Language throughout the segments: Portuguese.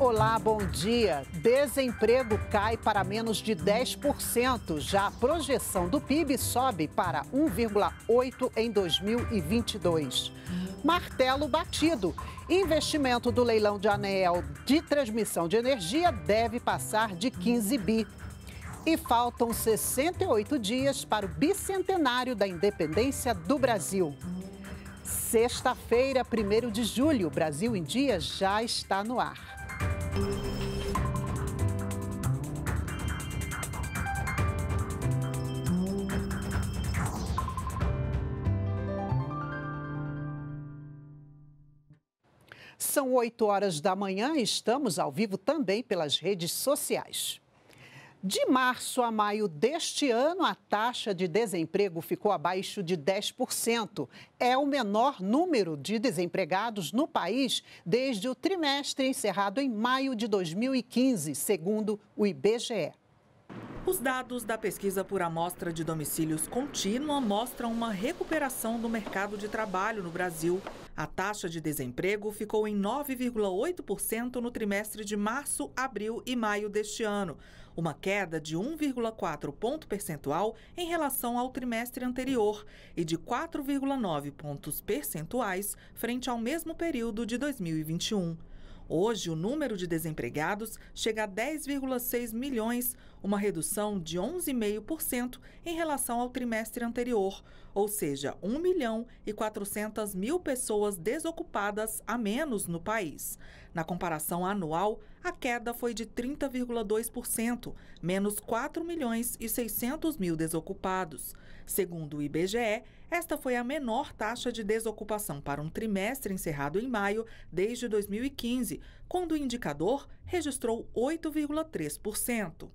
Olá, bom dia. Desemprego cai para menos de 10%. Já a projeção do PIB sobe para 1,8% em 2022. Martelo batido. Investimento do leilão de anel de transmissão de energia deve passar de 15 bi. E faltam 68 dias para o bicentenário da independência do Brasil. Sexta-feira, 1 de julho, Brasil em Dia já está no ar. 8 horas da manhã, estamos ao vivo também pelas redes sociais. De março a maio deste ano, a taxa de desemprego ficou abaixo de 10%. É o menor número de desempregados no país desde o trimestre encerrado em maio de 2015, segundo o IBGE. Os dados da pesquisa por amostra de domicílios contínua mostram uma recuperação do mercado de trabalho no Brasil a taxa de desemprego ficou em 9,8% no trimestre de março, abril e maio deste ano, uma queda de 1,4 ponto percentual em relação ao trimestre anterior e de 4,9 pontos percentuais frente ao mesmo período de 2021. Hoje, o número de desempregados chega a 10,6 milhões, uma redução de 11,5% em relação ao trimestre anterior, ou seja, 1 milhão e 400 mil pessoas desocupadas a menos no país. Na comparação anual, a queda foi de 30,2%, menos 4 milhões e 600 mil desocupados. Segundo o IBGE, esta foi a menor taxa de desocupação para um trimestre encerrado em maio desde 2015, quando o indicador registrou 8,3%.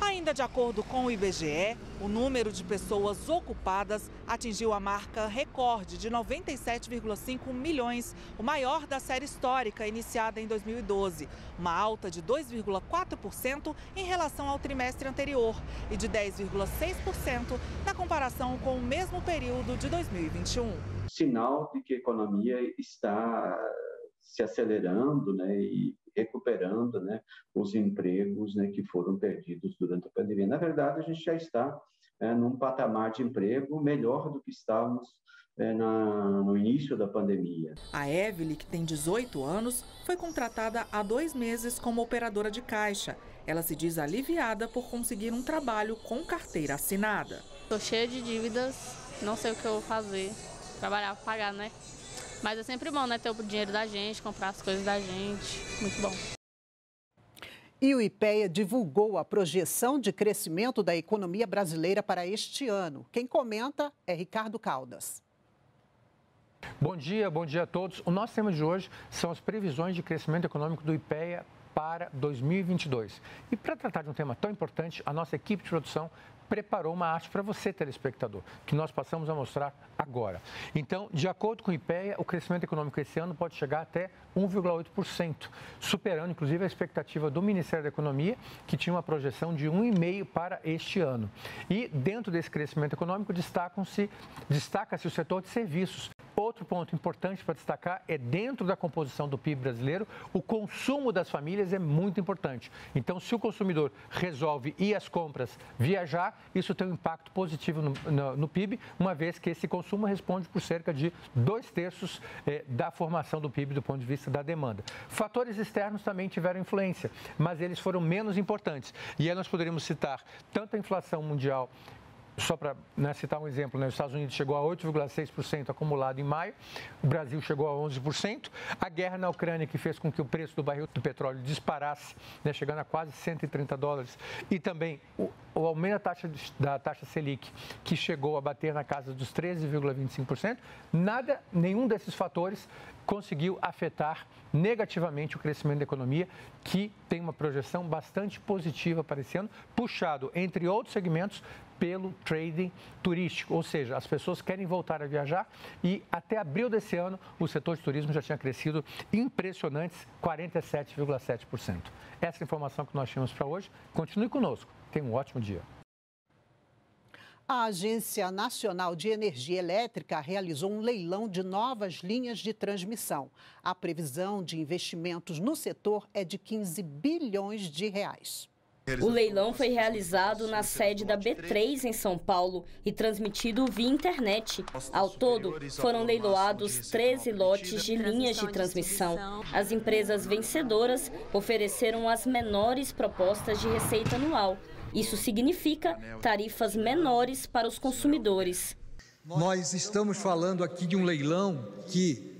Ainda de acordo com o IBGE, o número de pessoas ocupadas atingiu a marca recorde de 97,5 milhões, o maior da série histórica iniciada em 2012, uma alta de 2,4% em relação ao trimestre anterior e de 10,6% na comparação com o mesmo período de 2021. Sinal de que a economia está se acelerando né, e recuperando né, os empregos né, que foram perdidos durante a pandemia. Na verdade, a gente já está é, num patamar de emprego melhor do que estávamos é, na, no início da pandemia. A Evelyn, que tem 18 anos, foi contratada há dois meses como operadora de caixa. Ela se diz aliviada por conseguir um trabalho com carteira assinada. Estou cheia de dívidas, não sei o que eu vou fazer. Trabalhar, pagar, né? Mas é sempre bom, né? Ter o dinheiro da gente, comprar as coisas da gente. Muito bom. E o IPEA divulgou a projeção de crescimento da economia brasileira para este ano. Quem comenta é Ricardo Caldas. Bom dia, bom dia a todos. O nosso tema de hoje são as previsões de crescimento econômico do IPEA para 2022. E para tratar de um tema tão importante, a nossa equipe de produção preparou uma arte para você, telespectador, que nós passamos a mostrar agora. Então, de acordo com o IPEA, o crescimento econômico esse ano pode chegar até 1,8%, superando inclusive a expectativa do Ministério da Economia, que tinha uma projeção de 1,5% para este ano. E dentro desse crescimento econômico, destaca se destaca-se o setor de serviços, Outro ponto importante para destacar é dentro da composição do PIB brasileiro, o consumo das famílias é muito importante. Então, se o consumidor resolve ir às compras, viajar, isso tem um impacto positivo no, no, no PIB, uma vez que esse consumo responde por cerca de dois terços eh, da formação do PIB do ponto de vista da demanda. Fatores externos também tiveram influência, mas eles foram menos importantes. E aí nós poderíamos citar tanto a inflação mundial só para né, citar um exemplo, né, os Estados Unidos chegou a 8,6% acumulado em maio, o Brasil chegou a 11%. A guerra na Ucrânia, que fez com que o preço do barril do petróleo disparasse, né, chegando a quase 130 dólares, e também o aumento da taxa, da taxa Selic, que chegou a bater na casa dos 13,25%, nada, nenhum desses fatores conseguiu afetar negativamente o crescimento da economia, que tem uma projeção bastante positiva para esse ano, puxado, entre outros segmentos, pelo trading turístico. Ou seja, as pessoas querem voltar a viajar e até abril desse ano o setor de turismo já tinha crescido impressionantes 47,7%. Essa é informação que nós tínhamos para hoje. Continue conosco. Tenha um ótimo dia. A Agência Nacional de Energia Elétrica realizou um leilão de novas linhas de transmissão. A previsão de investimentos no setor é de 15 bilhões de reais. O leilão foi realizado na sede da B3 em São Paulo e transmitido via internet. Ao todo, foram leiloados 13 lotes de linhas de transmissão. As empresas vencedoras ofereceram as menores propostas de receita anual, isso significa tarifas menores para os consumidores. Nós estamos falando aqui de um leilão que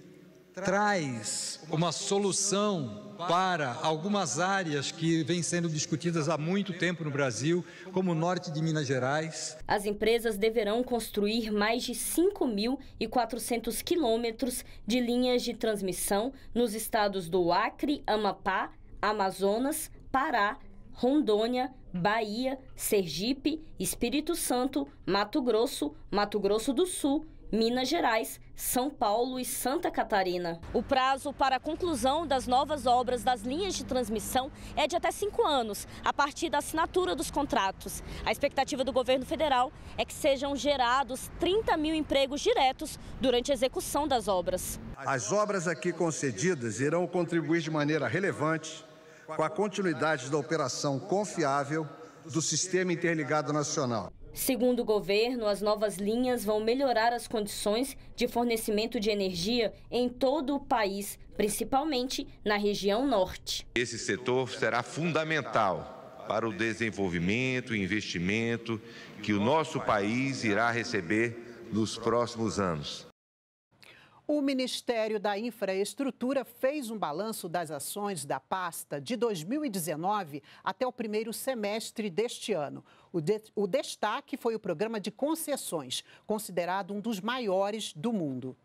traz uma solução para algumas áreas que vêm sendo discutidas há muito tempo no Brasil, como o norte de Minas Gerais. As empresas deverão construir mais de 5.400 quilômetros de linhas de transmissão nos estados do Acre, Amapá, Amazonas, Pará, Rondônia, Bahia, Sergipe, Espírito Santo, Mato Grosso, Mato Grosso do Sul, Minas Gerais, São Paulo e Santa Catarina. O prazo para a conclusão das novas obras das linhas de transmissão é de até cinco anos, a partir da assinatura dos contratos. A expectativa do governo federal é que sejam gerados 30 mil empregos diretos durante a execução das obras. As obras aqui concedidas irão contribuir de maneira relevante com a continuidade da operação confiável do Sistema Interligado Nacional. Segundo o governo, as novas linhas vão melhorar as condições de fornecimento de energia em todo o país, principalmente na região norte. Esse setor será fundamental para o desenvolvimento e investimento que o nosso país irá receber nos próximos anos. O Ministério da Infraestrutura fez um balanço das ações da pasta de 2019 até o primeiro semestre deste ano. O, de, o destaque foi o programa de concessões, considerado um dos maiores do mundo.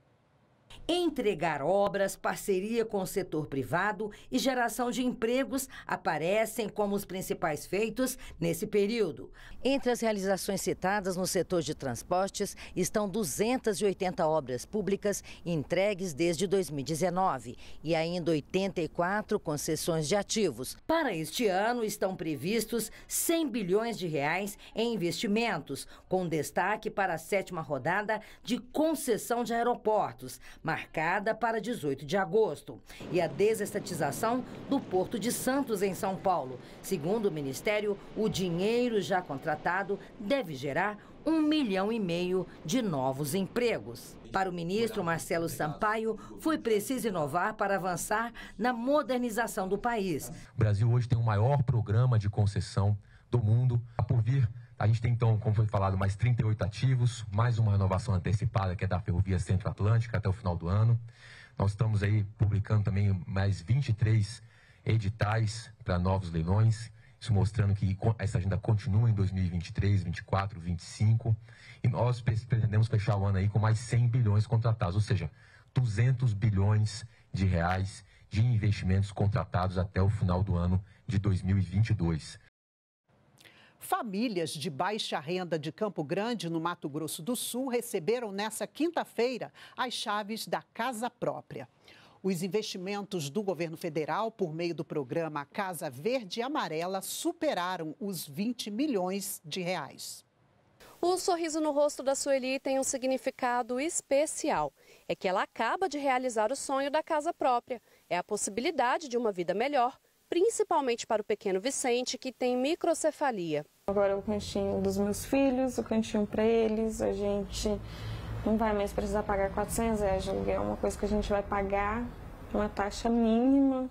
Entregar obras, parceria com o setor privado e geração de empregos aparecem como os principais feitos nesse período. Entre as realizações citadas no setor de transportes estão 280 obras públicas entregues desde 2019 e ainda 84 concessões de ativos. Para este ano estão previstos 100 bilhões de reais em investimentos, com destaque para a sétima rodada de concessão de aeroportos marcada para 18 de agosto, e a desestatização do Porto de Santos, em São Paulo. Segundo o Ministério, o dinheiro já contratado deve gerar um milhão e meio de novos empregos. Para o ministro Marcelo Sampaio, foi preciso inovar para avançar na modernização do país. O Brasil hoje tem o maior programa de concessão do mundo por vir a gente tem então, como foi falado, mais 38 ativos, mais uma renovação antecipada que é da Ferrovia Centro-Atlântica até o final do ano. Nós estamos aí publicando também mais 23 editais para novos leilões. Isso mostrando que essa agenda continua em 2023, 24, 25. E nós pretendemos fechar o ano aí com mais 100 bilhões contratados, ou seja, 200 bilhões de reais de investimentos contratados até o final do ano de 2022. Famílias de baixa renda de Campo Grande, no Mato Grosso do Sul, receberam nesta quinta-feira as chaves da casa própria. Os investimentos do governo federal por meio do programa Casa Verde e Amarela superaram os 20 milhões de reais. O sorriso no rosto da Sueli tem um significado especial. É que ela acaba de realizar o sonho da casa própria. É a possibilidade de uma vida melhor principalmente para o pequeno Vicente, que tem microcefalia. Agora o cantinho dos meus filhos, o cantinho para eles, a gente não vai mais precisar pagar 400 reais de aluguel, é uma coisa que a gente vai pagar, uma taxa mínima,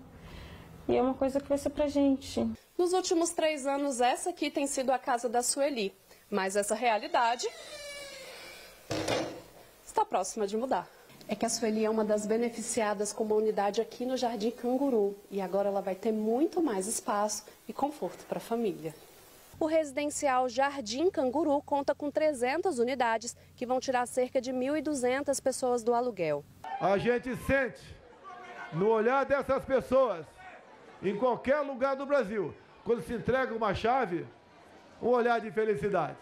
e é uma coisa que vai ser a gente. Nos últimos três anos, essa aqui tem sido a casa da Sueli, mas essa realidade está próxima de mudar é que a Sueli é uma das beneficiadas com uma unidade aqui no Jardim Canguru e agora ela vai ter muito mais espaço e conforto para a família. O residencial Jardim Canguru conta com 300 unidades que vão tirar cerca de 1.200 pessoas do aluguel. A gente sente no olhar dessas pessoas, em qualquer lugar do Brasil, quando se entrega uma chave, um olhar de felicidade.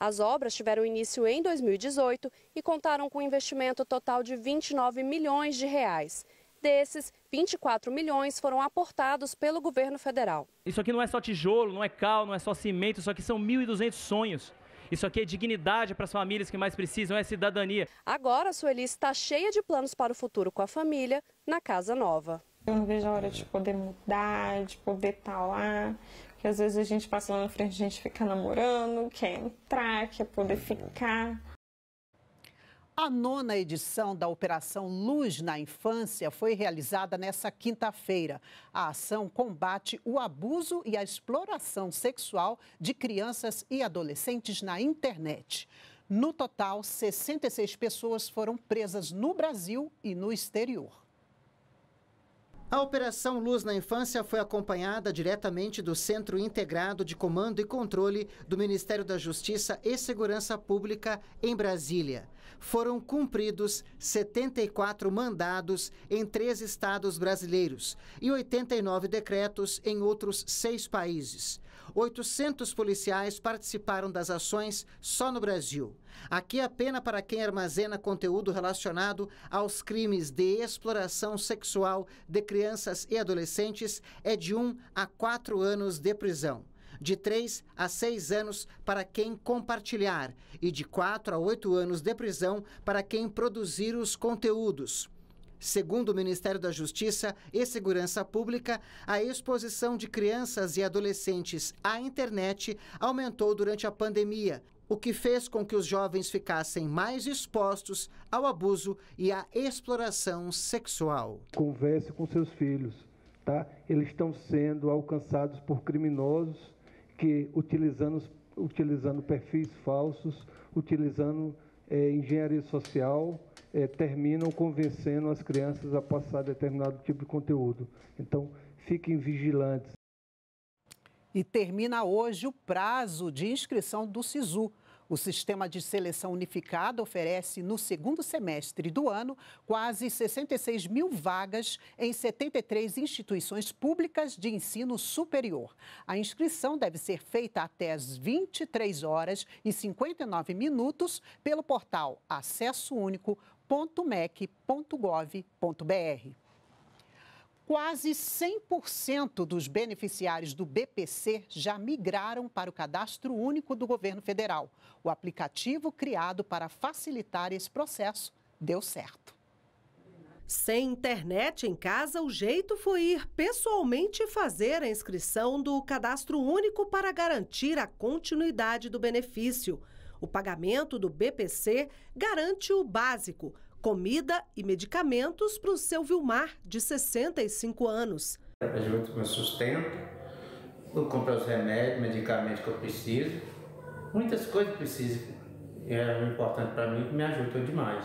As obras tiveram início em 2018 e contaram com um investimento total de 29 milhões de reais. Desses, 24 milhões foram aportados pelo governo federal. Isso aqui não é só tijolo, não é cal, não é só cimento, isso aqui são 1.200 sonhos. Isso aqui é dignidade para as famílias que mais precisam, é cidadania. Agora, a Sueli está cheia de planos para o futuro com a família na Casa Nova. Eu não vejo a hora de poder mudar, de poder estar tá lá. Porque às vezes a gente passa lá na frente, a gente fica namorando, quer entrar, quer poder ficar. A nona edição da Operação Luz na Infância foi realizada nesta quinta-feira. A ação combate o abuso e a exploração sexual de crianças e adolescentes na internet. No total, 66 pessoas foram presas no Brasil e no exterior. A Operação Luz na Infância foi acompanhada diretamente do Centro Integrado de Comando e Controle do Ministério da Justiça e Segurança Pública em Brasília. Foram cumpridos 74 mandados em três estados brasileiros e 89 decretos em outros seis países. 800 policiais participaram das ações só no Brasil. Aqui é a pena para quem armazena conteúdo relacionado aos crimes de exploração sexual de crianças e adolescentes é de 1 a 4 anos de prisão de 3 a 6 anos para quem compartilhar e de 4 a 8 anos de prisão para quem produzir os conteúdos. Segundo o Ministério da Justiça e Segurança Pública, a exposição de crianças e adolescentes à internet aumentou durante a pandemia, o que fez com que os jovens ficassem mais expostos ao abuso e à exploração sexual. Converse com seus filhos, tá? Eles estão sendo alcançados por criminosos que utilizando utilizando perfis falsos, utilizando é, engenharia social é, terminam convencendo as crianças a passar determinado tipo de conteúdo. Então, fiquem vigilantes. E termina hoje o prazo de inscrição do SISU. O sistema de seleção unificada oferece, no segundo semestre do ano, quase 66 mil vagas em 73 instituições públicas de ensino superior. A inscrição deve ser feita até às 23 horas e 59 minutos pelo portal Acesso Único www.mec.gov.br. Quase 100% dos beneficiários do BPC já migraram para o Cadastro Único do Governo Federal. O aplicativo criado para facilitar esse processo deu certo. Sem internet em casa, o jeito foi ir pessoalmente fazer a inscrição do Cadastro Único para garantir a continuidade do benefício. O pagamento do BPC garante o básico, comida e medicamentos para o seu Vilmar, de 65 anos. Junto com o sustento, eu compro os remédios, medicamentos que eu preciso, muitas coisas que preciso. É importante para mim que me ajuda demais.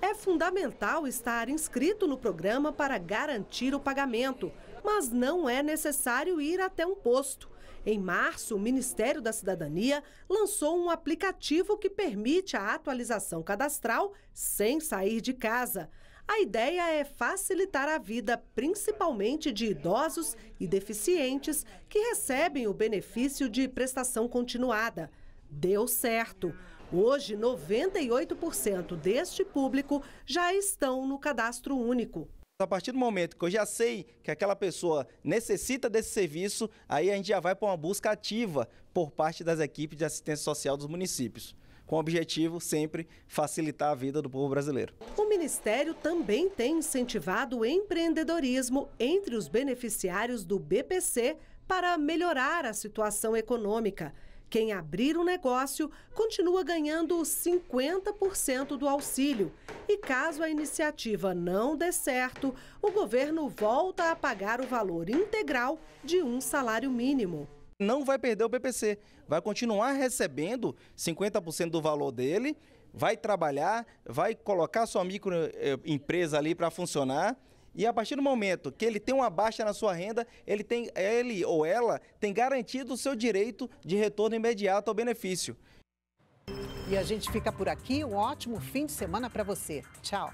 É fundamental estar inscrito no programa para garantir o pagamento mas não é necessário ir até um posto. Em março, o Ministério da Cidadania lançou um aplicativo que permite a atualização cadastral sem sair de casa. A ideia é facilitar a vida, principalmente de idosos e deficientes que recebem o benefício de prestação continuada. Deu certo. Hoje, 98% deste público já estão no cadastro único. Então, a partir do momento que eu já sei que aquela pessoa necessita desse serviço, aí a gente já vai para uma busca ativa por parte das equipes de assistência social dos municípios com o objetivo sempre facilitar a vida do povo brasileiro. O Ministério também tem incentivado o empreendedorismo entre os beneficiários do BPC para melhorar a situação econômica. Quem abrir um negócio continua ganhando 50% do auxílio. E caso a iniciativa não dê certo, o governo volta a pagar o valor integral de um salário mínimo não vai perder o PPC, vai continuar recebendo 50% do valor dele, vai trabalhar, vai colocar sua microempresa ali para funcionar e a partir do momento que ele tem uma baixa na sua renda, ele, tem, ele ou ela tem garantido o seu direito de retorno imediato ao benefício. E a gente fica por aqui. Um ótimo fim de semana para você. Tchau.